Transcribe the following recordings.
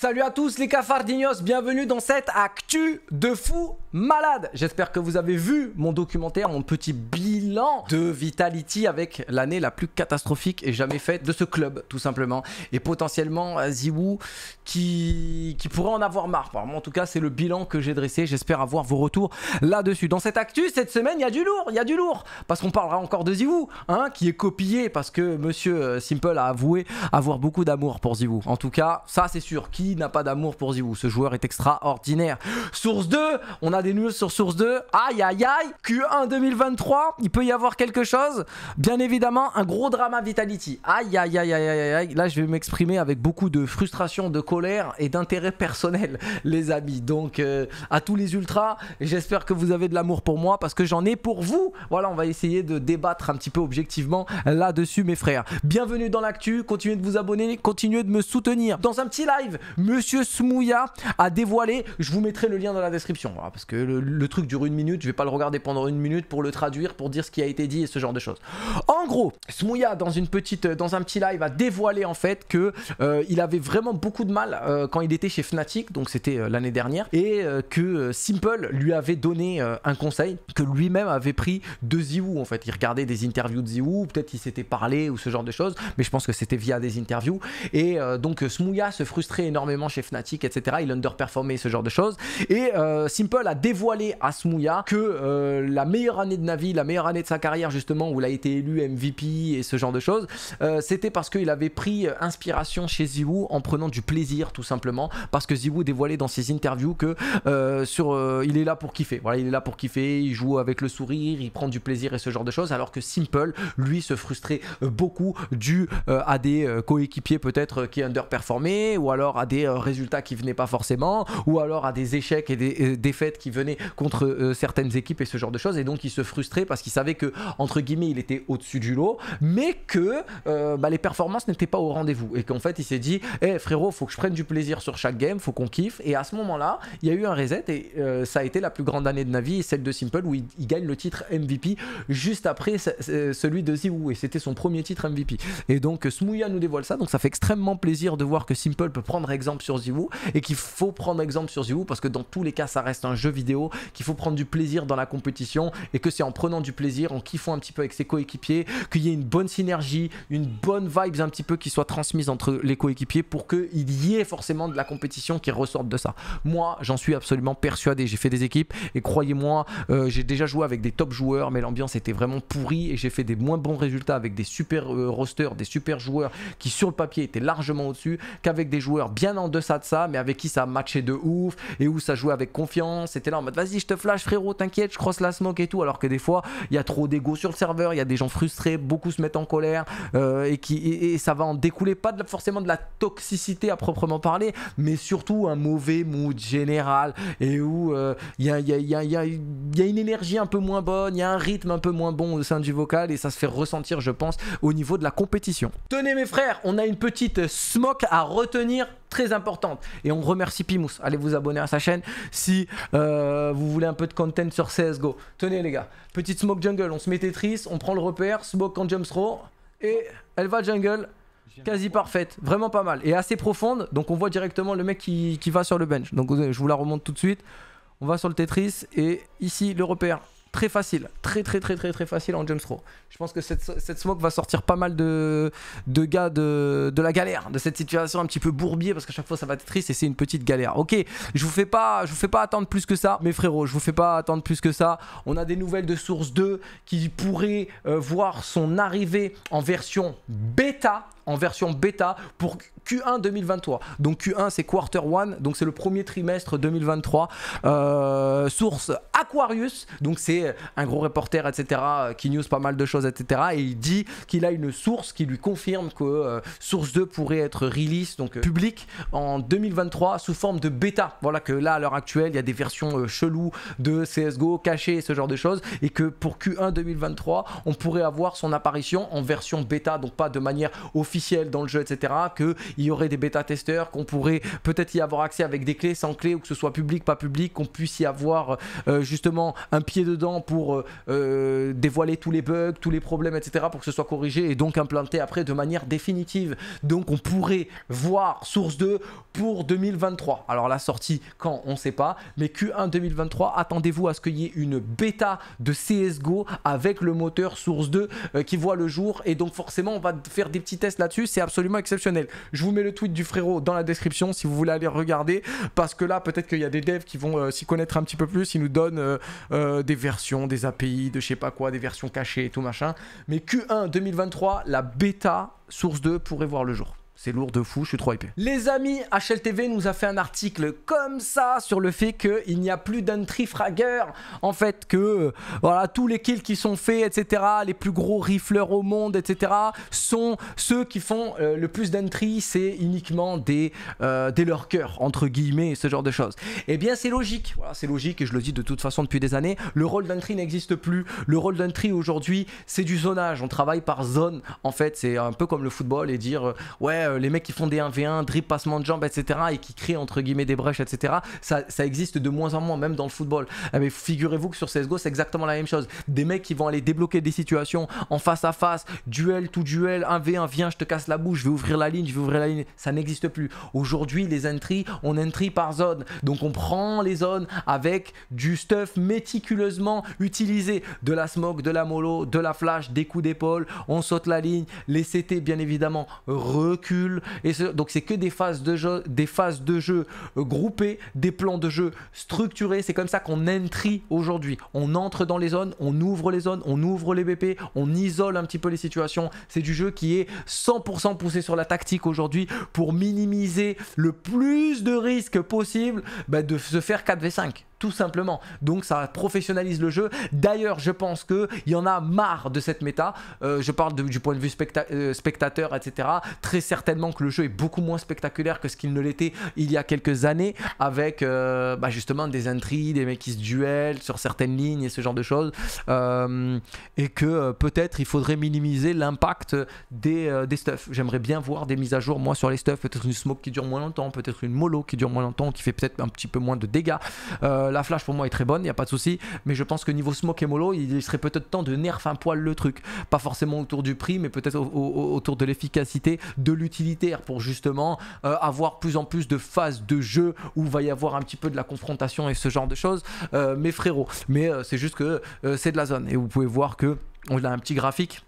Salut à tous les cafardinos, bienvenue dans cette actu de fou malade. J'espère que vous avez vu mon documentaire, mon petit bilan de Vitality avec l'année la plus catastrophique et jamais faite de ce club tout simplement. Et potentiellement euh, Ziwoo qui, pourrait en avoir marre. en tout cas c'est le bilan que j'ai dressé, j'espère avoir vos retours là-dessus. Dans cette actu, cette semaine il y a du lourd, il y a du lourd. Parce qu'on parlera encore de Ziwu, hein, qui est copié parce que monsieur euh, Simple a avoué avoir beaucoup d'amour pour Ziwu. En tout cas ça c'est sûr, n'a pas d'amour pour vous Ce joueur est extraordinaire. Source 2, on a des news sur Source 2. Aïe aïe aïe, Q1 2023, il peut y avoir quelque chose. Bien évidemment, un gros drama Vitality. Aïe aïe aïe aïe aïe aïe. Là, je vais m'exprimer avec beaucoup de frustration, de colère et d'intérêt personnel, les amis. Donc, euh, à tous les ultras, j'espère que vous avez de l'amour pour moi parce que j'en ai pour vous. Voilà, on va essayer de débattre un petit peu objectivement là-dessus, mes frères. Bienvenue dans l'actu, continuez de vous abonner, continuez de me soutenir. Dans un petit live, Monsieur Smouya a dévoilé, je vous mettrai le lien dans la description, hein, parce que le, truc dure une minute, je vais pas le regarder pendant une minute pour le traduire, pour dire ce qui a été dit et ce genre de choses. En gros, Smouya dans une petite, euh, dans un petit live a dévoilé en fait que euh, il avait vraiment beaucoup de mal euh, quand il était chez Fnatic, donc c'était l'année dernière, et que Simple lui avait donné un conseil que lui-même avait pris de Ziwoo en fait. Il regardait des interviews de Ziwoo, peut-être il s'était parlé ou ce genre de choses, mais je pense que c'était via des interviews. Et donc Smouya se frustrait énormément chez Fnatic, etc. Il underperformait ce genre de choses. Et euh, Simple a dévoilé à Smouya que euh, la meilleure année de Navi, la meilleure année de sa carrière justement, où il a été élu MVP et ce genre de choses, euh, c'était parce qu'il avait pris inspiration chez Ziwoo en prenant du plaisir tout simplement, parce que Ziwoo dévoilait dans ses interviews que sur, il est là pour kiffer. Voilà, il est là pour kiffer, il joue avec le sourire, il prend du plaisir et ce genre de choses, alors que Simple, lui, se frustrait beaucoup dû à des coéquipiers peut-être qui underperformaient ou alors à des euh, résultats qui venaient pas forcément, ou alors à des échecs et des euh, défaites qui venaient contre euh, certaines équipes et ce genre de choses, et donc il se frustrait parce qu'il savait que entre guillemets il était au-dessus du lot, mais que bah, les performances n'étaient pas au rendez-vous et qu'en fait il s'est dit, hé eh, frérot, faut que je prenne du plaisir sur chaque game, faut qu'on kiffe, et à ce moment-là, il y a eu un reset et ça a été la plus grande année de Navi vie, celle de Simple où il, gagne le titre MVP juste après celui de Ziwu et c'était son premier titre MVP. Et donc Smouya nous dévoile ça, donc ça fait extrêmement plaisir de voir que Simple peut prendre exemple sur Zivou et qu'il faut prendre exemple sur Zivou parce que dans tous les cas, ça reste un jeu vidéo, qu'il faut prendre du plaisir dans la compétition et que c'est en prenant du plaisir, en kiffant un petit peu avec ses coéquipiers, qu'il y ait une bonne synergie, une bonne vibes un petit peu qui soit transmise entre les coéquipiers pour qu'il y ait forcément de la compétition qui ressorte de ça. Moi, j'en suis absolument persuadé. J'ai fait des équipes et croyez-moi, euh, j'ai déjà joué avec des top joueurs, mais l'ambiance était vraiment pourrie et j'ai fait des moins bons résultats avec des super euh, rosters, des super joueurs qui sur le papier étaient largement au-dessus qu'avec des joueurs bien en deçà de ça, mais avec qui ça matchait de ouf et où ça jouait avec confiance. C'était là en mode vas-y, je te flash frérot, t'inquiète, je cross la smoke et tout. Alors que des fois, il y a trop d'ego sur le serveur, il y a des gens frustrés, beaucoup se mettent en colère euh, et, qui, et, ça va en découler pas forcément de la toxicité à proprement parler, mais surtout un mauvais mood général et où euh, il y, a, y, a, une énergie un peu moins bonne, il y a un rythme un peu moins bon au sein du vocal et ça se fait ressentir, je pense, au niveau de la compétition. Tenez mes frères, on a une petite smoke à retenir très importante. Et on remercie Pimous. Allez vous abonner à sa chaîne si euh, vous voulez un peu de content sur CSGO. Tenez les gars, petite smoke jungle, on se met Tetris, on prend le repère, smoke en jump throw, et elle va jungle. Quasi parfaite, vraiment pas mal. Et assez profonde, donc on voit directement le mec qui, qui va sur le bench. Donc je vous la remonte tout de suite. On va sur le Tetris et ici le repère très facile, très très très très très facile en James throw. Je pense que cette, smoke va sortir pas mal de, de gars de, la galère, de cette situation un petit peu bourbier parce qu'à chaque fois ça va être triste et c'est une petite galère. Ok, je vous fais pas, je vous fais pas attendre plus que ça, mes frérots, je vous fais pas attendre plus que ça. On a des nouvelles de Source 2 qui pourrait euh, voir son arrivée en version bêta en version bêta pour Q1 2023. Donc Q1 c'est quarter one, donc c'est le premier trimestre 2023. Euh, source Aquarius, donc c'est un gros reporter, etc. Euh, qui news pas mal de choses, etc. Et il dit qu'il a une source qui lui confirme que euh, source 2 pourrait être release, donc public en 2023 sous forme de bêta. Voilà que là à l'heure actuelle il y a des versions cheloues de CSGO cachées, ce genre de choses, et que pour Q1 2023 on pourrait avoir son apparition en version bêta, donc pas de manière officielle dans le jeu, etc. Qu'il y aurait des bêta-testeurs, qu'on pourrait peut-être y avoir accès avec des clés, sans clés, ou que ce soit public, pas public, qu'on puisse y avoir euh, justement un pied dedans pour euh, euh, dévoiler tous les bugs, tous les problèmes, etc. pour que ce soit corrigé et donc implanté après de manière définitive. Donc on pourrait voir Source 2 pour 2023. Alors la sortie, quand on sait pas, mais Q1 2023, attendez-vous à ce qu'il y ait une bêta de CSGO avec le moteur Source 2 qui voit le jour et donc forcément on va faire des petits tests là c'est absolument exceptionnel. Je vous mets le tweet du frérot dans la description si vous voulez aller regarder, parce que là, peut-être qu'il y a des devs qui vont euh, s'y connaître un petit peu plus, ils nous donnent euh, euh, des versions, des API, de je sais pas quoi, des versions cachées et tout machin. Mais Q1 2023, la bêta source 2 pourrait voir le jour. C'est lourd de fou, je suis trop hypé. Les amis, HLTV nous a fait un article comme ça sur le fait qu'il n'y a plus d'entry fragger. En fait, que euh, voilà, tous les kills qui sont faits, etc., les plus gros rifleurs au monde, etc., sont ceux qui font euh, le plus d'entry. C'est uniquement des, euh, des lurkers, entre guillemets, ce genre de choses. Eh bien, c'est logique. Voilà, c'est logique et je le dis de toute façon depuis des années. Le rôle d'entry n'existe plus. Le rôle d'entry aujourd'hui, c'est du zonage. On travaille par zone. En fait, c'est un peu comme le football et dire, ouais, euh, les mecs qui font des 1v1, drip, passement de jambes, etc. et qui créent entre guillemets des brèches, etc. Ça, existe de moins en moins, même dans le football. Ah, mais figurez-vous que sur CSGO, c'est exactement la même chose. Des mecs qui vont aller débloquer des situations en face à face, duel, tout duel, 1v1, viens, je te casse la bouche, je vais ouvrir la ligne, je vais ouvrir la ligne. Ça n'existe plus. Aujourd'hui, les entries, on entry par zone. Donc on prend les zones avec du stuff méticuleusement utilisé. De la smoke, de la mollo, de la flash, des coups d'épaule. On saute la ligne. Les CT, bien évidemment, reculent et donc c'est que des phases de jeu, des phases de jeu euh, groupées, des plans de jeu structurés. C'est comme ça qu'on entry aujourd'hui. On entre dans les zones, on ouvre les zones, on ouvre les BP, on isole un petit peu les situations. C'est du jeu qui est 100% poussé sur la tactique aujourd'hui pour minimiser le plus de risques possible bah, de se faire 4v5 tout simplement. Donc ça professionnalise le jeu. D'ailleurs, je pense qu'il y en a marre de cette méta. Euh, je parle du point de vue euh, spectateur, etc. Très certainement que le jeu est beaucoup moins spectaculaire que ce qu'il ne l'était il y a quelques années, avec euh, bah, justement des intrigues, des mecs qui se duellent sur certaines lignes et ce genre de choses. et que peut-être il faudrait minimiser l'impact des, des stuffs. J'aimerais bien voir des mises à jour, moi, sur les stuff, Peut-être une smoke qui dure moins longtemps, peut-être une mollo qui dure moins longtemps, qui fait peut-être un petit peu moins de dégâts. Euh, euh, la flash pour moi est très bonne, il n'y a pas de souci. Mais je pense que niveau smoke et mollo, il serait peut-être temps de nerf un poil le truc. Pas forcément autour du prix, mais peut-être autour de l'efficacité, de l'utilitaire pour justement euh, avoir plus en plus de phases de jeu où va y avoir un petit peu de la confrontation et ce genre de choses. Euh, mais mes mais c'est juste que c'est de la zone et vous pouvez voir que on a un petit graphique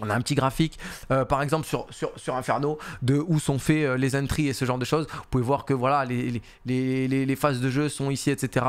on a un petit graphique, euh, par exemple sur, sur, sur, Inferno, de où sont faits euh, les entries et ce genre de choses. Vous pouvez voir que voilà, les, les, phases de jeu sont ici, etc.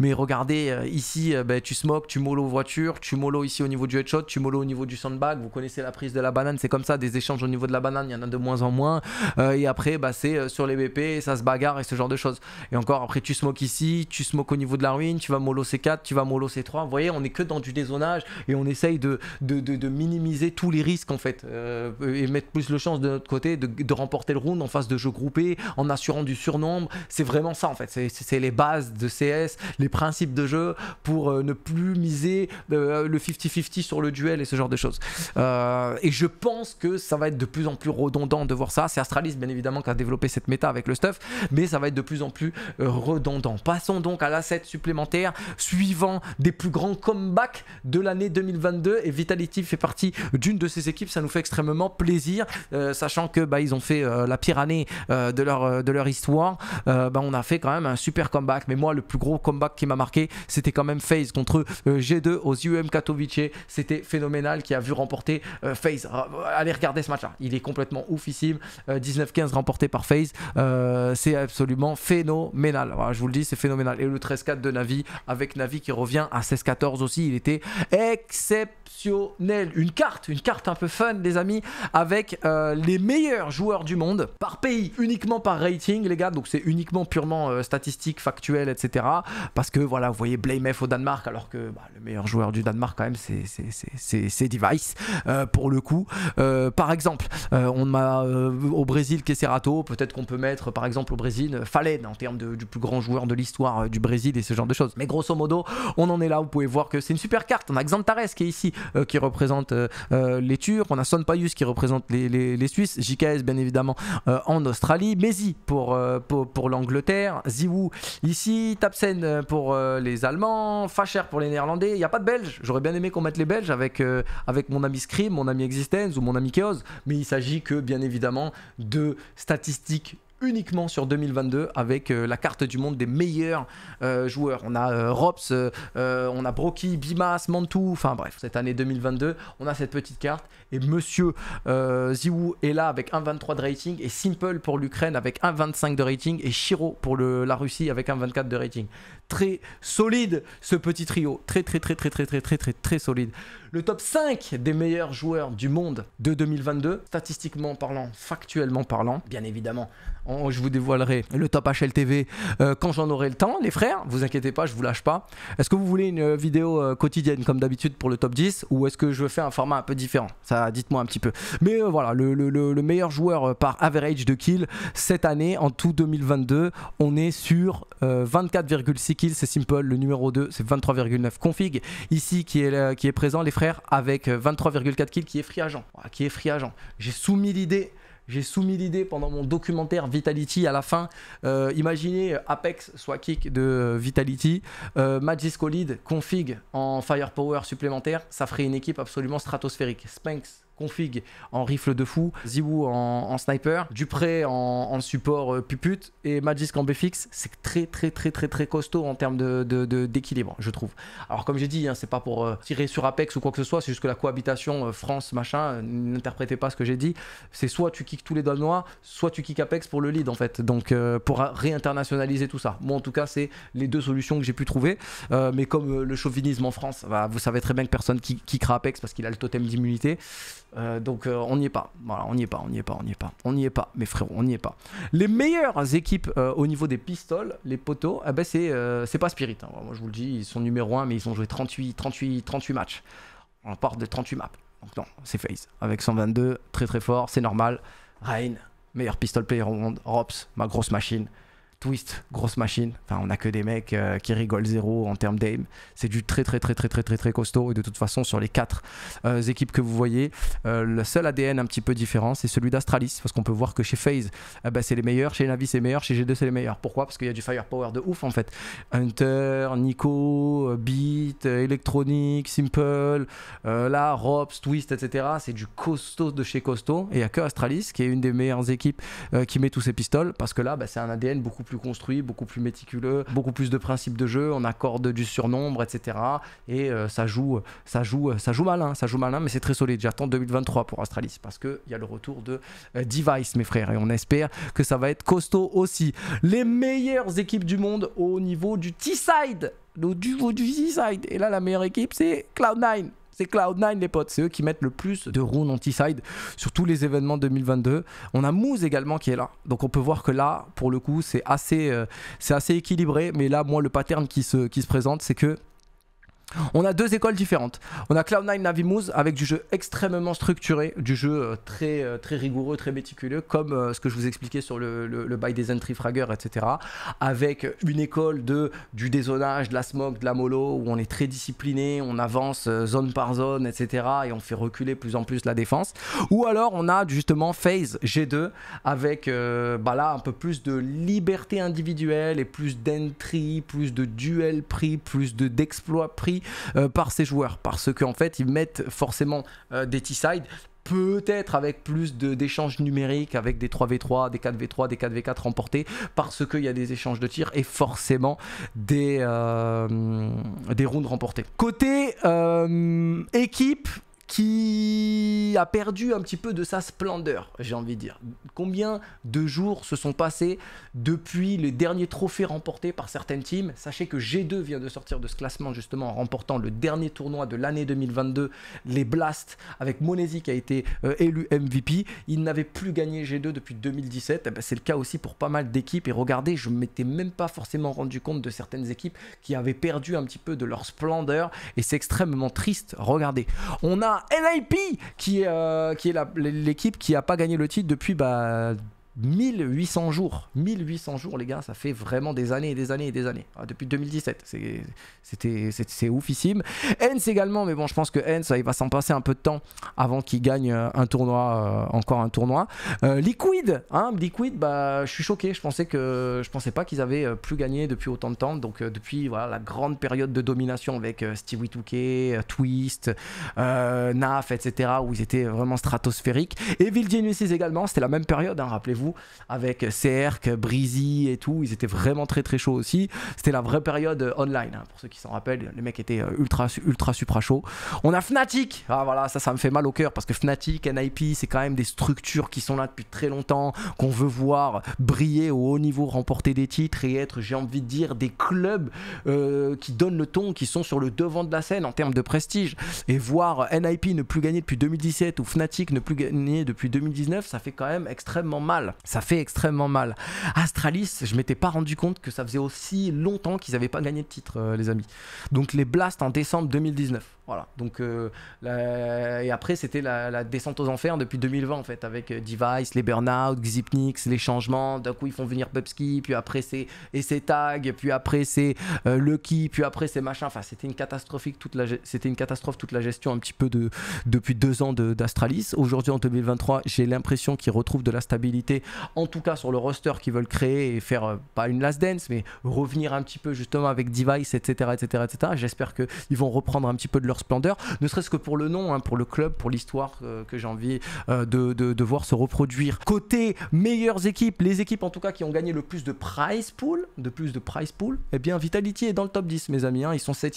Mais regardez, euh, ici, ben, tu smokes, tu mollo voiture, tu mollo ici au niveau du headshot, tu mollo au niveau du sandbag. Vous connaissez la prise de la banane, c'est comme ça, des échanges au niveau de la banane, il y en a de moins en moins. et après, bah, c'est sur les BP, ça se bagarre et ce genre de choses. Et encore, après, tu smokes ici, tu smokes au niveau de la ruine, tu vas mollo C4, tu vas mollo C3. Vous voyez, on est que dans du dézonage et on essaye de, de, minimiser tous les risques en fait euh, et mettre plus le chance de notre côté de, remporter le round en face de jeux groupés en assurant du surnombre. C'est vraiment ça en fait, c'est les bases de CS, les principes de jeu pour euh, ne plus miser euh, le 50-50 sur le duel et ce genre de choses. et je pense que ça va être de plus en plus redondant de voir ça. C'est Astralis bien évidemment qui a développé cette méta avec le stuff, mais ça va être de plus en plus redondant. Passons donc à l'asset supplémentaire suivant des plus grands comebacks de l'année 2022 et Vitality fait partie d'une de ces équipes, ça nous fait extrêmement plaisir, euh, sachant que bah, ils ont fait euh, la pire année euh, de, leur, de leur histoire. Bah, on a fait quand même un super comeback. Mais moi, le plus gros comeback qui m'a marqué, c'était quand même FaZe contre G2 aux UM Katowice. C'était phénoménal qui a vu remporter FaZe. Ah, allez regarder ce match-là. Il est complètement oufissime. 19-15 remporté par FaZe. c'est absolument phénoménal. je vous le dis, c'est phénoménal. Et le 13-4 de Navi, avec Navi qui revient à 16-14 aussi, il était exceptionnel. Une carte, une carte carte un peu fun, les amis, avec euh, les meilleurs joueurs du monde par pays, uniquement par rating, les gars. Donc c'est uniquement purement euh, statistique, factuel, etc. Parce que voilà, vous voyez Blamef au Danemark, alors que bah, le meilleur joueur du Danemark, quand même, c'est Device, euh, pour le coup. par exemple, on a au Brésil Kesserato, peut-être qu'on peut mettre, par exemple, au Brésil Fallen, en termes du plus grand joueur de l'histoire du Brésil et ce genre de choses. Mais grosso modo, on en est là, vous pouvez voir que c'est une super carte. On a Xantares qui est ici, qui représente. Euh, les Turcs, on a Son Payus qui représente les, Suisses, JKS bien évidemment euh, en Australie, Mesi euh, pour, pour, l'Angleterre, Ziwu ici, Tapsen pour les Allemands, Facher pour les Néerlandais, il n'y a pas de Belges, j'aurais bien aimé qu'on mette les Belges avec, avec mon ami Scream, mon ami Existence ou mon ami Chaos, mais il s'agit que bien évidemment de statistiques uniquement sur 2022 avec euh, la carte du monde des meilleurs euh, joueurs. On a euh, Rops, on a Brocky, Bimas, Mantou, enfin bref, cette année 2022, on a cette petite carte et Monsieur Ziwu est là avec 1,23 de rating et Simple pour l'Ukraine avec 1,25 de rating et Shiro pour la Russie avec 1,24 de rating. Très solide ce petit trio, très très très très très très très très très solide le top 5 des meilleurs joueurs du monde de 2022, statistiquement parlant, factuellement parlant. Bien évidemment, je vous dévoilerai le top HLTV euh, quand j'en aurai le temps, les frères. Vous inquiétez pas, je vous lâche pas. Est-ce que vous voulez une euh, vidéo euh, quotidienne comme d'habitude pour le top 10 ou est-ce que je fais un format un peu différent Ça, dites-moi un petit peu. Mais voilà, le, meilleur joueur par average de kill cette année, en tout 2022, on est sur 24,6 kills. C'est simple, le numéro 2, c'est 23,9 config. Ici, qui est, qui est présent, les frères avec 23,4 euh, kills qui est free agent. Ah, qui est free J'ai soumis l'idée. J'ai soumis l'idée pendant mon documentaire Vitality à la fin. Euh, imaginez euh, Apex soit kick de Vitality, euh, config en firepower supplémentaire, ça ferait une équipe absolument stratosphérique. spanks Config en rifle de fou, Ziwoo en, sniper, Dupré en, support euh, pupute et Magisk en BFX. C'est très très très très très costaud en termes d'équilibre, de, de, je trouve. Alors comme j'ai dit, hein, c'est pas pour euh, tirer sur Apex ou quoi que ce soit, c'est juste que la cohabitation euh, France machin, n'interprétez pas ce que j'ai dit. C'est soit tu kicks tous les Danois, soit tu kicks Apex pour le lead en fait. Donc pour réinternationaliser tout ça. Moi en tout cas, c'est les deux solutions que j'ai pu trouver. mais comme le chauvinisme en France, bah, vous savez très bien que personne qui kickera Apex parce qu'il a le totem d'immunité. Euh, donc euh, on n'y est pas. Voilà, on n'y est pas, on n'y est pas, on n'y est pas. On n'y est pas, mes frères, on n'y est pas. Les meilleures équipes euh, au niveau des pistoles, les poteaux, ah ben c'est pas Spirit. Hein. Moi je vous le dis, ils sont numéro 1, mais ils ont joué 38, 38, 38 matchs. On part de 38 maps. Donc non, c'est face Avec 122, très très fort, c'est normal. Rain, meilleur pistol player au monde. Rops, ma grosse machine. Twist, grosse machine. Enfin, on a que des mecs euh, qui rigolent zéro en termes d'aim. C'est du très très très très très très très costaud. Et de toute façon, sur les quatre euh, équipes que vous voyez, euh, le seul ADN un petit peu différent, c'est celui d'Astralis, parce qu'on peut voir que chez FaZe, eh ben, c'est les meilleurs, chez Navi c'est les meilleurs, chez G2 c'est les meilleurs. Pourquoi Parce qu'il y a du firepower de ouf en fait. Hunter, Nico, B, électronique, euh, simple, euh, là, Twist, etc. C'est du costaud de chez costaud. Et il n'y a que Astralis, qui est une des meilleures équipes euh, qui met tous ses pistoles, parce que là, bah, c'est un ADN beaucoup plus construit, beaucoup plus méticuleux, beaucoup plus de principes de jeu, on accorde du surnombre, etc. Et euh, ça joue, ça joue, ça joue malin, ça joue malin, mais c'est très solide. J'attends 2023 pour Astralis, parce qu'il y a le retour de Device, mes frères, et on espère que ça va être costaud aussi. Les meilleures équipes du monde au niveau du T-Side du, du side Et là, la meilleure équipe, c'est Cloud9. C'est Cloud9, les potes. C'est eux qui mettent le plus de runes anti-side sur tous les événements 2022. On a Moose également qui est là. Donc on peut voir que là, pour le coup, c'est assez, euh, c'est assez équilibré. Mais là, moi, le pattern qui se, qui se présente, c'est que on a deux écoles différentes. On a Cloud9 Navimous avec du jeu extrêmement structuré, du jeu euh, très, euh, très rigoureux, très méticuleux, comme euh, ce que je vous expliquais sur le, le, des entry fragger, etc. Avec une école de, du dézonage, de la smoke, de la mollo, où on est très discipliné, on avance zone par zone, etc. Et on fait reculer plus en plus la défense. Ou alors on a justement Phase G2 avec bah là, un peu plus de liberté individuelle et plus d'entry, plus de duel pris, plus d'exploit de, pris euh, par ces joueurs parce qu'en fait ils mettent forcément euh, des T-side peut-être avec plus d'échanges numériques, avec des 3v3, des 4v3, des 4v4 remportés, parce qu'il y a des échanges de tirs et forcément des, euh, des rounds remportés. Côté équipe, qui a perdu un petit peu de sa splendeur, j'ai envie de dire. Combien de jours se sont passés depuis les derniers trophées remportés par certaines teams Sachez que G2 vient de sortir de ce classement justement en remportant le dernier tournoi de l'année 2022, les Blasts, avec Monesi qui a été euh, élu MVP. Il n'avait plus gagné G2 depuis 2017. Eh ben, c'est le cas aussi pour pas mal d'équipes. Et regardez, je ne m'étais même pas forcément rendu compte de certaines équipes qui avaient perdu un petit peu de leur splendeur. Et c'est extrêmement triste. Regardez, on a NIP qui est, euh, qui est l'équipe qui a pas gagné le titre depuis bah, 1800 jours, 1800 jours les gars, ça fait vraiment des années et des années et des années. Ah, depuis 2017, c'est oufissime. Hens également, mais bon je pense que ça il va s'en passer un peu de temps avant qu'il gagne euh, un tournoi, euh, encore un tournoi. Euh, hein, Liquid, bah, je suis choqué, je pensais que je pensais pas qu'ils avaient plus gagné depuis autant de temps, donc depuis voilà, la grande période de domination avec Steve Touquet, Twist, Naf, etc. où ils étaient vraiment stratosphériques. Et Vildianus également, c'était la même période, hein, rappelez-vous avec Cerc, Breezy et tout. Ils étaient vraiment très très chauds aussi. C'était la vraie période euh, online, hein, pour ceux qui s'en rappellent. Les mecs étaient euh, ultra ultra supra chauds. On a Fnatic. Ah voilà, ça ça me fait mal au cœur parce que Fnatic, NIP, c'est quand même des structures qui sont là depuis très longtemps, qu'on veut voir briller au haut niveau, remporter des titres et être, j'ai envie de dire, des clubs euh, qui donnent le ton, qui sont sur le devant de la scène en termes de prestige. Et voir NIP ne plus gagner depuis 2017 ou Fnatic ne plus gagner depuis 2019, ça fait quand même extrêmement mal. Ça fait extrêmement mal. Astralis, je m'étais pas rendu compte que ça faisait aussi longtemps qu'ils n'avaient pas gagné de titre, euh, les amis. Donc les Blasts en décembre 2019. Voilà. Donc, euh, et après, c'était la, descente aux enfers depuis 2020, en fait, avec euh, Device, les burnouts, Xipnix, les changements. D'un coup, ils font venir Pubski, puis après, c'est et Tag, puis après, c'est euh, Lucky, puis après, c'est machin. Enfin, c'était une, catastrophique toute la... c'était une catastrophe toute la gestion, un petit peu de, depuis deux ans d'Astralis. Aujourd'hui, en 2023, j'ai l'impression qu'ils retrouvent de la stabilité, en tout cas sur le roster qu'ils veulent créer et faire, pas une last dance, mais revenir un petit peu justement avec Device, etc. etc., etc. J'espère qu'ils vont reprendre un petit peu de leur ne serait-ce que pour le nom, hein, pour le club, pour l'histoire euh, que j'ai envie euh, de, voir se reproduire. Côté meilleures équipes, les équipes en tout cas qui ont gagné le plus de prize pool, de plus de prize pool, eh bien Vitality est dans le top 10 mes amis, hein. ils sont 7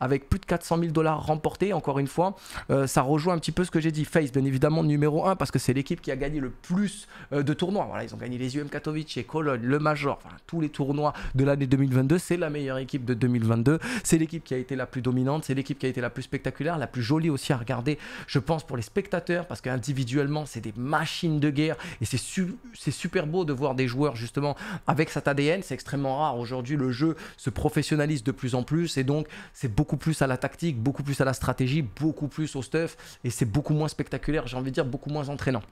avec plus de 400 000 dollars remportés, encore une fois, euh, ça rejoint un petit peu ce que j'ai dit, Face bien évidemment numéro 1 parce que c'est l'équipe qui a gagné le plus de tournois, voilà, ils ont gagné les UM Katowice, Cologne, le Major, tous les tournois de l'année 2022, c'est la meilleure équipe de 2022, c'est l'équipe qui a été la plus dominante, c'est l'équipe qui a été la la plus spectaculaire, la plus jolie aussi à regarder, je pense, pour les spectateurs, parce qu'individuellement, c'est des machines de guerre et c'est super beau de voir des joueurs justement avec cet ADN. C'est extrêmement rare. Aujourd'hui, le jeu se professionnalise de plus en plus et donc c'est beaucoup plus à la tactique, beaucoup plus à la stratégie, beaucoup plus au stuff et c'est beaucoup moins spectaculaire, j'ai envie de dire, beaucoup moins entraînant.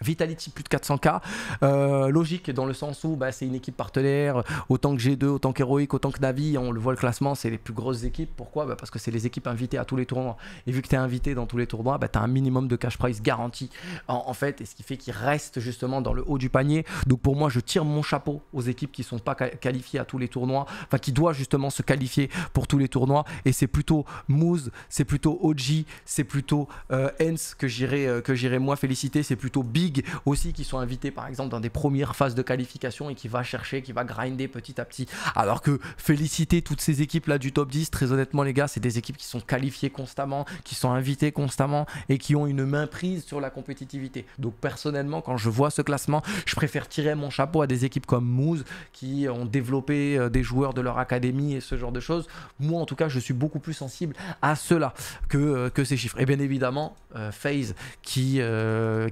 Vitality plus de 400k, euh, logique dans le sens où bah, c'est une équipe partenaire, autant que G2, autant qu'Heroic, autant que Navi, on le voit le classement, c'est les plus grosses équipes. Pourquoi bah, Parce que c'est les équipes invitées à tous les tournois. Et vu que tu es invité dans tous les tournois, bah, tu as un minimum de cash price garanti en, fait, et ce qui fait qu'ils restent justement dans le haut du panier. Donc pour moi, je tire mon chapeau aux équipes qui sont pas qualifiées à tous les tournois, enfin qui doivent justement se qualifier pour tous les tournois. Et c'est plutôt Moose, c'est plutôt OG, c'est plutôt euh, Hens euh, que j'irai moi féliciter, c'est plutôt Big aussi qui sont invités par exemple dans des premières phases de qualification et qui va chercher, qui va grinder petit à petit. Alors que féliciter toutes ces équipes là du top 10, très honnêtement les gars, c'est des équipes qui sont qualifiées constamment, qui sont invitées constamment et qui ont une main prise sur la compétitivité. Donc personnellement, quand je vois ce classement, je préfère tirer mon chapeau à des équipes comme Moose qui ont développé euh, des joueurs de leur académie et ce genre de choses. Moi en tout cas, je suis beaucoup plus sensible à cela que, euh, que ces chiffres. Et bien évidemment, euh, FaZe qui,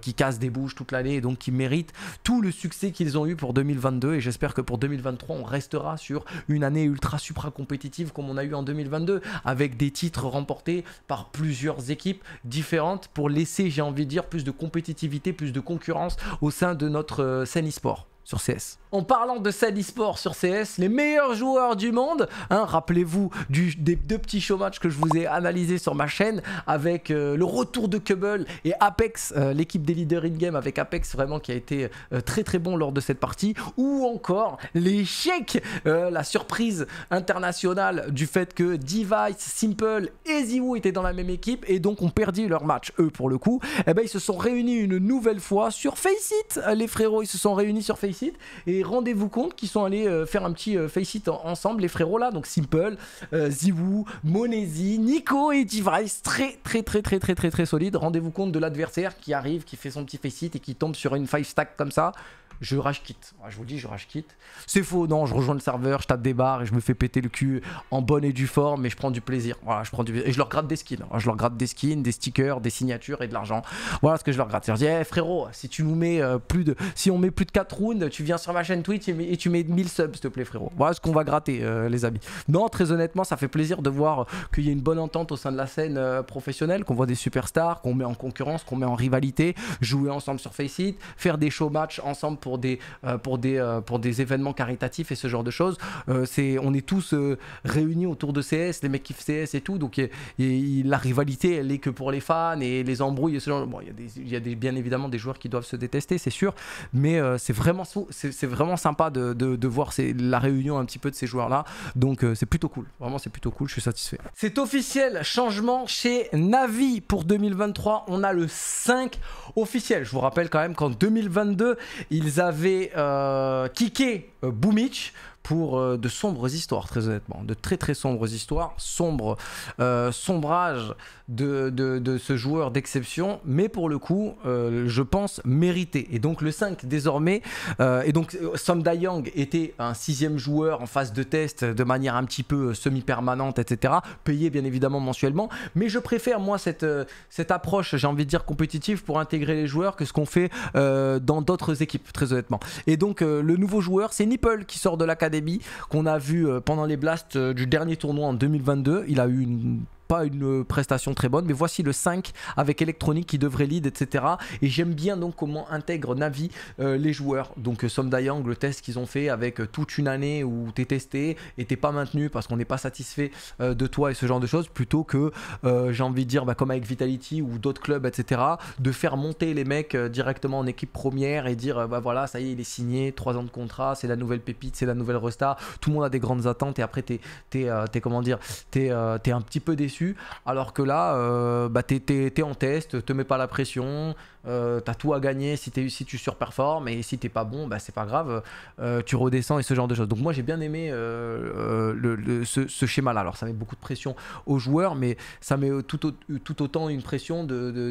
qui casse des bouts toute l'année et donc qui méritent tout le succès qu'ils ont eu pour 2022. Et j'espère que pour 2023, on restera sur une année ultra supra compétitive comme on a eu en 2022, avec des titres remportés par plusieurs équipes différentes pour laisser, j'ai envie de dire, plus de compétitivité, plus de concurrence au sein de notre euh, scène e-sport sur CS en parlant de Sport sur CS, les meilleurs joueurs du monde. Hein, rappelez-vous des deux petits showmatchs que je vous ai analysés sur ma chaîne avec euh, le retour de Kubble et Apex, euh, l'équipe des leaders in-game avec Apex vraiment qui a été euh, très très bon lors de cette partie. Ou encore l'échec, la surprise internationale du fait que Device, Simple et Ziwoo étaient dans la même équipe et donc ont perdu leur match, eux pour le coup. et eh ben, ils se sont réunis une nouvelle fois sur Faceit. Les frérots, ils se sont réunis sur Faceit et rendez-vous compte qu'ils sont allés euh, faire un petit euh, face it ensemble, les frérots là. Donc Simple, euh, Zivu, Monesi, Nico et Device, Très, très, très, très, très, très, très solide. Rendez-vous compte de l'adversaire qui arrive, qui fait son petit face it et qui tombe sur une five stack comme ça je rage quitte. Je vous dis, je rage quitte. C'est faux, non, je rejoins le serveur, je tape des barres et je me fais péter le cul en bonne et due forme mais je prends du plaisir. Voilà, je prends du Et je leur gratte des skins. Hein. Je leur gratte des skins, des stickers, des signatures et de l'argent. Voilà ce que je leur gratte. Je leur dis, eh, frérot, si tu nous mets euh, plus de. Si on met plus de 4 rounds, tu viens sur ma chaîne Twitch et, tu mets 1000 subs, s'il te plaît, frérot. Voilà ce qu'on va gratter, euh, les amis. Non, très honnêtement, ça fait plaisir de voir qu'il y a une bonne entente au sein de la scène euh, professionnelle, qu'on voit des superstars, qu'on met en concurrence, qu'on met en rivalité, jouer ensemble sur Faceit, faire des show matches ensemble pour des, euh, pour des, euh, pour des événements caritatifs et ce genre de choses. Euh, c'est, on est tous réunis autour de CS, les mecs kiffent CS et tout, donc la rivalité, elle est que pour les fans et les embrouilles et ce genre Bon, il y a, des, y a bien évidemment des joueurs qui doivent se détester, c'est sûr, mais c'est, vraiment, c'est, vraiment sympa de, de, voir la réunion un petit peu de ces joueurs-là, donc c'est plutôt cool. Vraiment, c'est plutôt cool, je suis satisfait. C'est officiel, changement chez Navi pour 2023. On a le 5 officiel. Je vous rappelle quand même qu'en 2022, ils vous avez euh, kické euh, Boomich pour euh, de sombres histoires, très honnêtement, de très très sombres histoires, sombre euh, sombrage de, ce joueur d'exception, mais pour le coup, je pense mérité. Et donc le 5 désormais, et donc Som Dayang était un sixième joueur en phase de test de manière un petit peu semi-permanente, etc., payé bien évidemment mensuellement, mais je préfère moi cette, cette approche, j'ai envie de dire compétitive, pour intégrer les joueurs que ce qu'on fait dans d'autres équipes, très honnêtement. Et donc le nouveau joueur, c'est qui sort de l'académie, qu'on a vu euh, pendant les blasts euh, du dernier tournoi en 2022. Il a eu une pas une euh, prestation très bonne, mais voici le 5 avec électronique qui devrait lead, etc. Et j'aime bien donc comment intègre Navi euh, les joueurs. Donc euh, Somme le test qu'ils ont fait avec toute une année où t'es testé et t'es pas maintenu parce qu'on n'est pas satisfait de toi et ce genre de choses, plutôt que j'ai envie de dire bah, comme avec Vitality ou d'autres clubs, etc. De faire monter les mecs directement en équipe première et dire bah voilà ça y est il est signé, 3 ans de contrat, c'est la nouvelle pépite, c'est la nouvelle resta, tout le monde a des grandes attentes et après t'es comment dire t'es un petit peu déçu alors que là, euh, bah, t'es, en test, te mets pas la pression, euh, t'as tout à gagner si, si tu surperformes et si t'es pas bon, bah, c'est pas grave, euh, tu redescends et ce genre de choses. Donc moi j'ai bien aimé euh, ce, schéma-là. Alors ça met beaucoup de pression aux joueurs, mais ça met tout, autant une pression de,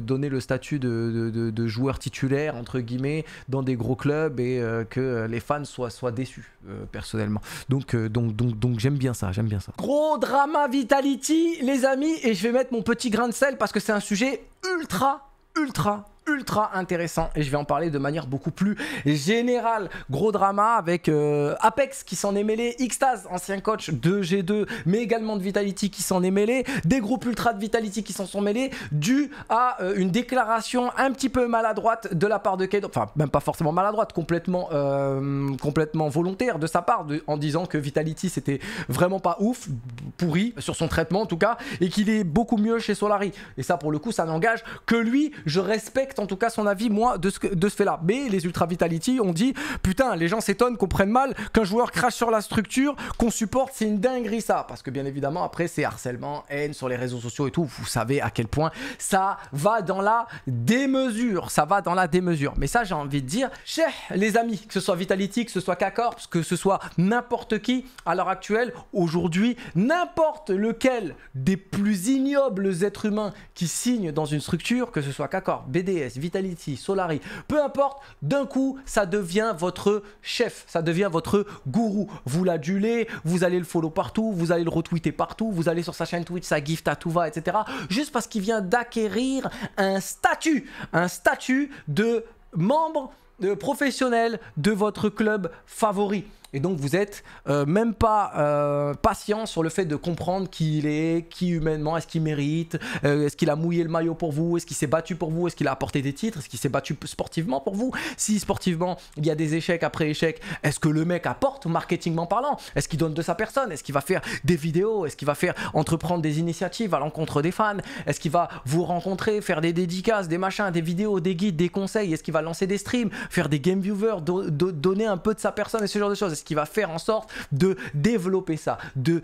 donner le statut de, joueur titulaire, entre guillemets, dans des gros clubs et que les fans soient, soient déçus, personnellement. Donc, donc, j'aime bien ça, j'aime bien ça. Gros drama Vitality, les amis, et je vais mettre mon petit grain de sel parce que c'est un sujet ultra ultra ultra intéressant et je vais en parler de manière beaucoup plus générale. Gros drama avec euh, Apex qui s'en est mêlé, Xtaz, ancien coach de G2, mais également de Vitality qui s'en est mêlé, des groupes ultra de Vitality qui s'en sont mêlés, dû à euh, une déclaration un petit peu maladroite de la part de K enfin même pas forcément maladroite, complètement, euh, complètement volontaire de sa part, en disant que Vitality c'était vraiment pas ouf, pourri sur son traitement en tout cas, et qu'il est beaucoup mieux chez Solari. Et ça pour le coup ça n'engage que lui, je respecte en tout cas son avis, moi, de ce, fait-là. Mais les Ultra Vitality ont dit Putain, les gens s'étonnent qu'on prenne mal, qu'un joueur crache sur la structure, qu'on supporte, c'est une dinguerie ça. Parce que bien évidemment, après, c'est harcèlement, haine sur les réseaux sociaux et tout. Vous savez à quel point ça va dans la démesure. Ça va dans la démesure. Mais ça, j'ai envie de dire chez les amis, que ce soit Vitality, que ce soit K-Corps, que ce soit n'importe qui, à l'heure actuelle, aujourd'hui, n'importe lequel des plus ignobles êtres humains qui signent dans une structure, que ce soit K-Corps, BDS, Vitality, Solari, peu importe, d'un coup, ça devient votre chef, ça devient votre gourou. Vous l'adulez, vous allez le follow partout, vous allez le retweeter partout, vous allez sur sa chaîne Twitch, sa gift à tout va, etc. Juste parce qu'il vient d'acquérir un statut, un statut de membre euh, professionnel de votre club favori. Et donc vous êtes même pas patient sur le fait de comprendre qui il est, qui humainement, est-ce qu'il mérite, est-ce qu'il a mouillé le maillot pour vous, est-ce qu'il s'est battu pour vous, est-ce qu'il a apporté des titres, est-ce qu'il s'est battu sportivement pour vous. Si sportivement il y a des échecs après échecs, est-ce que le mec apporte marketingment parlant Est-ce qu'il donne de sa personne Est-ce qu'il va faire des vidéos Est-ce qu'il va faire entreprendre des initiatives à l'encontre des fans Est-ce qu'il va vous rencontrer, faire des dédicaces, des machins, des vidéos, des guides, des conseils Est-ce qu'il va lancer des streams, faire des game viewers, donner un peu de sa personne et ce genre de choses ce qui va faire en sorte de développer ça, de,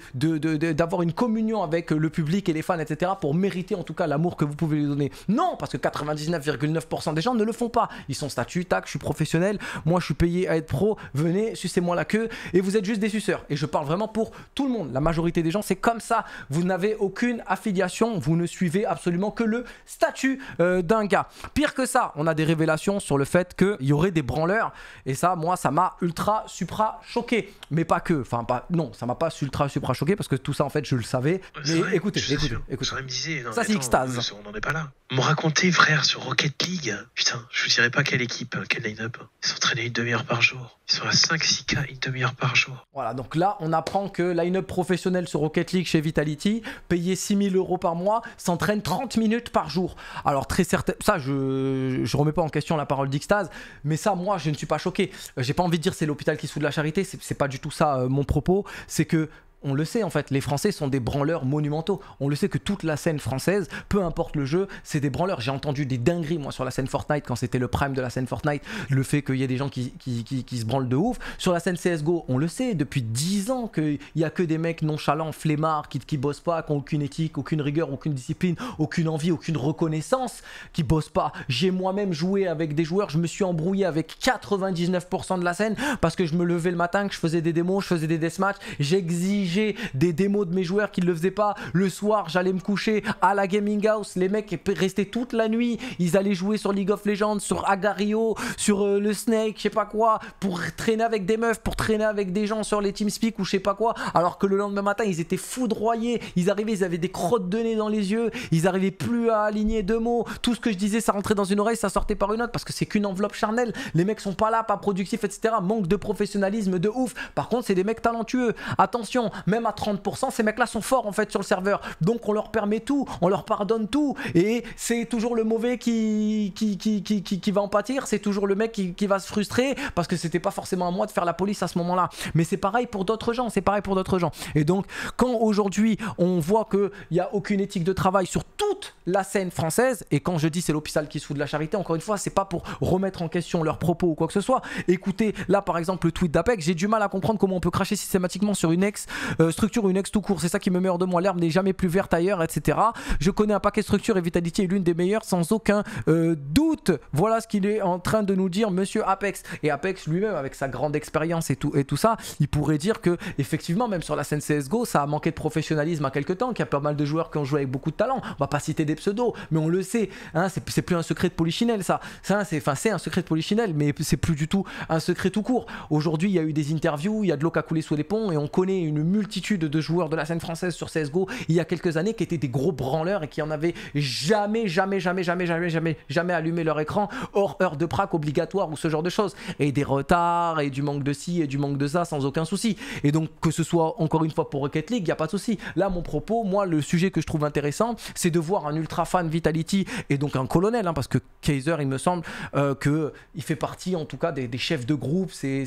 d'avoir une communion avec le public et les fans, etc. pour mériter en tout cas l'amour que vous pouvez lui donner. Non, parce que 99,9% des gens ne le font pas. Ils sont statut, tac, je suis professionnel, moi je suis payé à être pro, venez, sucez-moi la queue et vous êtes juste des suceurs. Et je parle vraiment pour tout le monde. La majorité des gens, c'est comme ça. Vous n'avez aucune affiliation, vous ne suivez absolument que le statut euh, d'un gars. Pire que ça, on a des révélations sur le fait qu'il y aurait des branleurs et ça, moi, ça m'a ultra supra choqué, mais pas que. Enfin, pas, non, ça m'a pas ultra supra choqué parce que tout ça, en fait, je le savais. Mais écoutez, Ça, c'est extase. On est pas là. Me raconter, frère, sur Rocket League, putain, je vous dirais pas quelle équipe, hein, quel line-up. Hein. Ils s'entraînaient une demi-heure par jour. Ils sont à 5-6K, une demi-heure par jour. Voilà, donc là, on apprend que line-up professionnel sur Rocket League chez Vitality, payé 6000 euros par mois, s'entraîne 30 minutes par jour. Alors, très certain, ça, je, je remets pas en question la parole d'Ixtase, mais ça, moi, je ne suis pas choqué. J'ai pas envie de dire c'est l'hôpital qui se fout de la charité c'est pas du tout ça euh, mon propos, c'est que on le sait en fait, les Français sont des branleurs monumentaux. On le sait que toute la scène française, peu importe le jeu, c'est des branleurs. J'ai entendu des dingueries moi sur la scène Fortnite quand c'était le prime de la scène Fortnite, le fait qu'il y ait des gens qui, se branlent de ouf. Sur la scène CSGO, on le sait depuis 10 ans qu'il n'y a que des mecs nonchalants, flemmards, qui, qui bossent pas, qui n'ont aucune éthique, aucune rigueur, aucune discipline, aucune envie, aucune reconnaissance, qui bossent pas. J'ai moi-même joué avec des joueurs, je me suis embrouillé avec 99% de la scène parce que je me levais le matin, que je faisais des démos, je faisais des deathmatchs, j'exige des démos de mes joueurs qui ne le faisaient pas. Le soir, j'allais me coucher à la gaming house. Les mecs restaient toute la nuit. Ils allaient jouer sur League of Legends, sur Agario, sur euh, le Snake, je sais pas quoi, pour traîner avec des meufs, pour traîner avec des gens sur les TeamSpeak ou je sais pas quoi. Alors que le lendemain matin, ils étaient foudroyés. Ils arrivaient, ils avaient des crottes de nez dans les yeux. Ils arrivaient plus à aligner deux mots. Tout ce que je disais, ça rentrait dans une oreille, ça sortait par une autre parce que c'est qu'une enveloppe charnelle. Les mecs sont pas là, pas productifs, etc. Manque de professionnalisme de ouf. Par contre, c'est des mecs talentueux. Attention, même à 30%, ces mecs-là sont forts en fait sur le serveur. Donc on leur permet tout, on leur pardonne tout. Et c'est toujours le mauvais qui, qui, va en pâtir, c'est toujours le mec qui, qui va se frustrer parce que c'était pas forcément à moi de faire la police à ce moment-là. Mais c'est pareil pour d'autres gens, c'est pareil pour d'autres gens. Et donc quand aujourd'hui on voit qu'il n'y a aucune éthique de travail sur toute la scène française, et quand je dis c'est l'hôpital qui se fout de la charité, encore une fois, c'est pas pour remettre en question leurs propos ou quoi que ce soit. Écoutez, là par exemple le tweet d'Apex, j'ai du mal à comprendre comment on peut cracher systématiquement sur une ex euh, structure une ex tout court, c'est ça qui me meurt de moi, l'herbe n'est jamais plus verte ailleurs, etc. Je connais un paquet de structures et Vitality est l'une des meilleures sans aucun euh, doute. Voilà ce qu'il est en train de nous dire monsieur Apex. Et Apex lui-même, avec sa grande expérience et tout, et tout ça, il pourrait dire que effectivement, même sur la scène CSGO, ça a manqué de professionnalisme à quelques temps, qu'il y a pas mal de joueurs qui ont joué avec beaucoup de talent. On va pas citer des pseudos, mais on le sait, hein, c'est plus un secret de polichinelle ça. ça c'est un secret de polichinelle, mais c'est plus du tout un secret tout court. Aujourd'hui, il y a eu des interviews, il y a de l'eau qui a coulé sous les ponts et on connaît une multitude de joueurs de la scène française sur CSGO il y a quelques années qui étaient des gros branleurs et qui en avaient jamais, jamais, jamais, jamais, jamais, jamais, jamais allumé leur écran hors heure de prac obligatoire ou ce genre de choses. Et des retards et du manque de ci et du manque de ça sans aucun souci. Et donc que ce soit encore une fois pour Rocket League, il n'y a pas de souci. Là, mon propos, moi, le sujet que je trouve intéressant, c'est de voir un ultra fan Vitality et donc un colonel, hein, parce que Kaiser, il me semble euh, que il fait partie en tout cas des, chefs de groupe. C'est,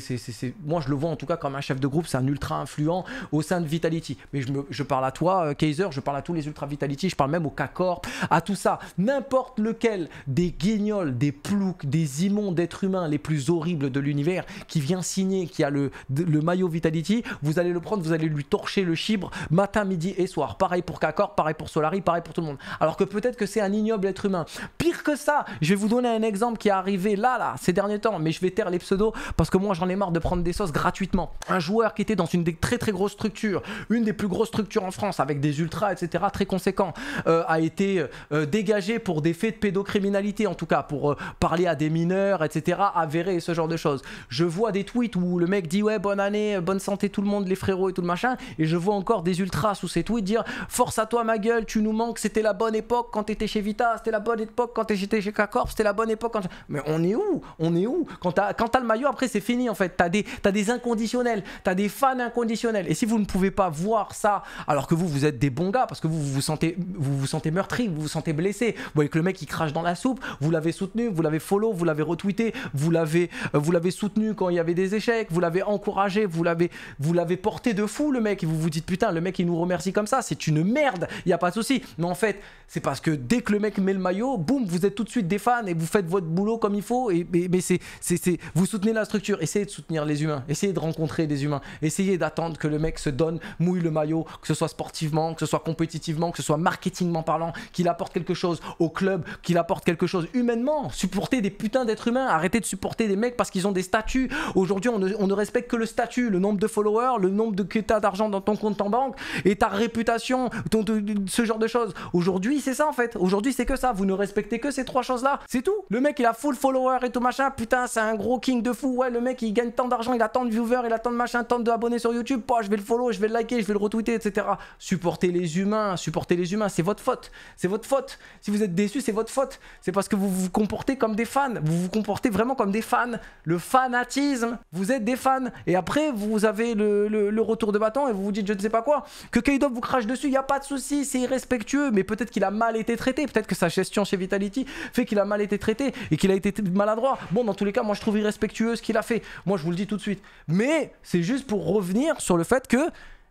moi, je le vois en tout cas comme un chef de groupe, c'est un ultra influent au sein de Vitality. Mais je, parle à toi, euh, Kaiser, je parle à tous les Ultra Vitality, je parle même au K-Corp, à tout ça. N'importe lequel des guignols, des ploucs, des immondes êtres humains les plus horribles de l'univers qui vient signer, qui a le, maillot Vitality, vous allez le prendre, vous allez lui torcher le chibre matin, midi et soir. Pareil pour K-Corp, pareil pour Solari, pareil pour tout le monde. Alors que peut-être que c'est un ignoble être humain. Pire que ça, je vais vous donner un exemple qui est arrivé là, là, ces derniers temps, mais je vais taire les pseudos parce que moi j'en ai marre de prendre des sauces gratuitement. Un joueur qui était dans une des très très grosses trucs structure, une des plus grosses structures en France avec des ultras, etc., très conséquents, euh, a été dégagé euh, dégagée pour des faits de pédocriminalité, en tout cas pour euh, parler à des mineurs, etc., avéré ce genre de choses. Je vois des tweets où le mec dit ouais, bonne année, bonne santé tout le monde, les frérots et tout le machin, et je vois encore des ultras sous ces tweets dire force à toi ma gueule, tu nous manques, c'était la bonne époque quand t'étais chez Vita, c'était la bonne époque quand t'étais chez k c'était la bonne époque quand... Mais on est où On est où Quand t'as le maillot, après c'est fini en fait, t'as des, des inconditionnels, t'as des fans inconditionnels, et si vous ne pouvez pas voir ça alors que vous, vous êtes des bons gars parce que vous vous, sentez, vous vous sentez meurtri, vous vous sentez blessé. Vous voyez que le mec il crache dans la soupe, vous l'avez soutenu, vous l'avez follow, vous l'avez retweeté, vous l'avez, euh, vous l'avez soutenu quand il y avait des échecs, vous l'avez encouragé, vous l'avez, vous l'avez porté de fou le mec et vous vous dites putain le mec il nous remercie comme ça, c'est une merde, il n'y a pas de souci. Mais en fait c'est parce que dès que le mec met le maillot, boum vous êtes tout de suite des fans et vous faites votre boulot comme il faut et, mais c'est, c'est, vous soutenez la structure, essayez de soutenir les humains, essayez de rencontrer des humains, essayez d'attendre que le mec se donne, mouille le maillot, que ce soit sportivement, que ce soit compétitivement, que ce soit marketingment parlant, qu'il apporte quelque chose au club, qu'il apporte quelque chose humainement. Supporter des putains d'êtres humains, arrêter de supporter des mecs parce qu'ils ont des statuts. Aujourd'hui, on, ne, respecte que le statut, le nombre de followers, le nombre de que d'argent dans ton compte en banque et ta réputation, ton, ce genre de choses. Aujourd'hui, c'est ça en fait. Aujourd'hui, c'est que ça. Vous ne respectez que ces trois choses-là. C'est tout. Le mec, il a full follower et tout machin. Putain, c'est un gros king de fou. Ouais, le mec, il gagne tant d'argent, il a tant de viewers, il a tant de machin, tant de abonnés sur YouTube. Pouah, je vais le je vais le liker, je vais le retweeter, etc. Supportez les humains, supportez les humains, c'est votre faute. C'est votre faute. Si vous êtes déçu, c'est votre faute. C'est parce que vous vous comportez comme des fans. Vous vous comportez vraiment comme des fans. Le fanatisme, vous êtes des fans. Et après, vous avez le, retour de bâton et vous vous dites je ne sais pas quoi. Que Kaidov vous crache dessus, il n'y a pas de souci, c'est irrespectueux. Mais peut-être qu'il a mal été traité. Peut-être que sa gestion chez Vitality fait qu'il a mal été traité et qu'il a été maladroit. Bon, dans tous les cas, moi je trouve irrespectueux ce qu'il a fait. Moi je vous le dis tout de suite. Mais c'est juste pour revenir sur le fait que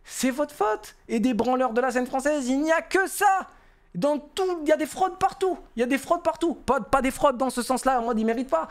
c'est votre faute. Et des branleurs de la scène française, il n'y a que ça dans tout, il y a des fraudes partout. Il y a des fraudes partout. Pas, des fraudes dans ce sens-là, en mode ils méritent pas.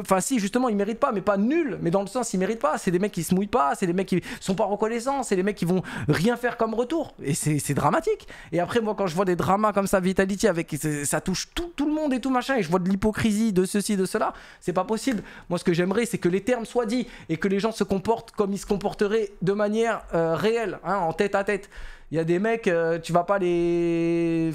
Enfin, si, justement, ils méritent pas, mais pas nul. Mais dans le sens, ils méritent pas. C'est des mecs qui se mouillent pas, c'est des mecs qui sont pas reconnaissants, c'est des mecs qui vont rien faire comme retour. Et c'est dramatique. Et après, moi, quand je vois des dramas comme ça, Vitality, avec, ça touche tout, le monde et tout machin, et je vois de l'hypocrisie de ceci, de cela, c'est pas possible. Moi, ce que j'aimerais, c'est que les termes soient dits et que les gens se comportent comme ils se comporteraient de manière euh, réelle, hein, en tête à tête. Il y a des mecs, euh, tu vas pas les.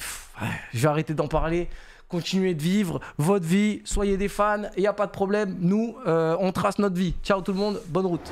je vais arrêter d'en parler. Continuez de vivre votre vie, soyez des fans, il n'y a pas de problème. Nous, euh, on trace notre vie. Ciao tout le monde, bonne route.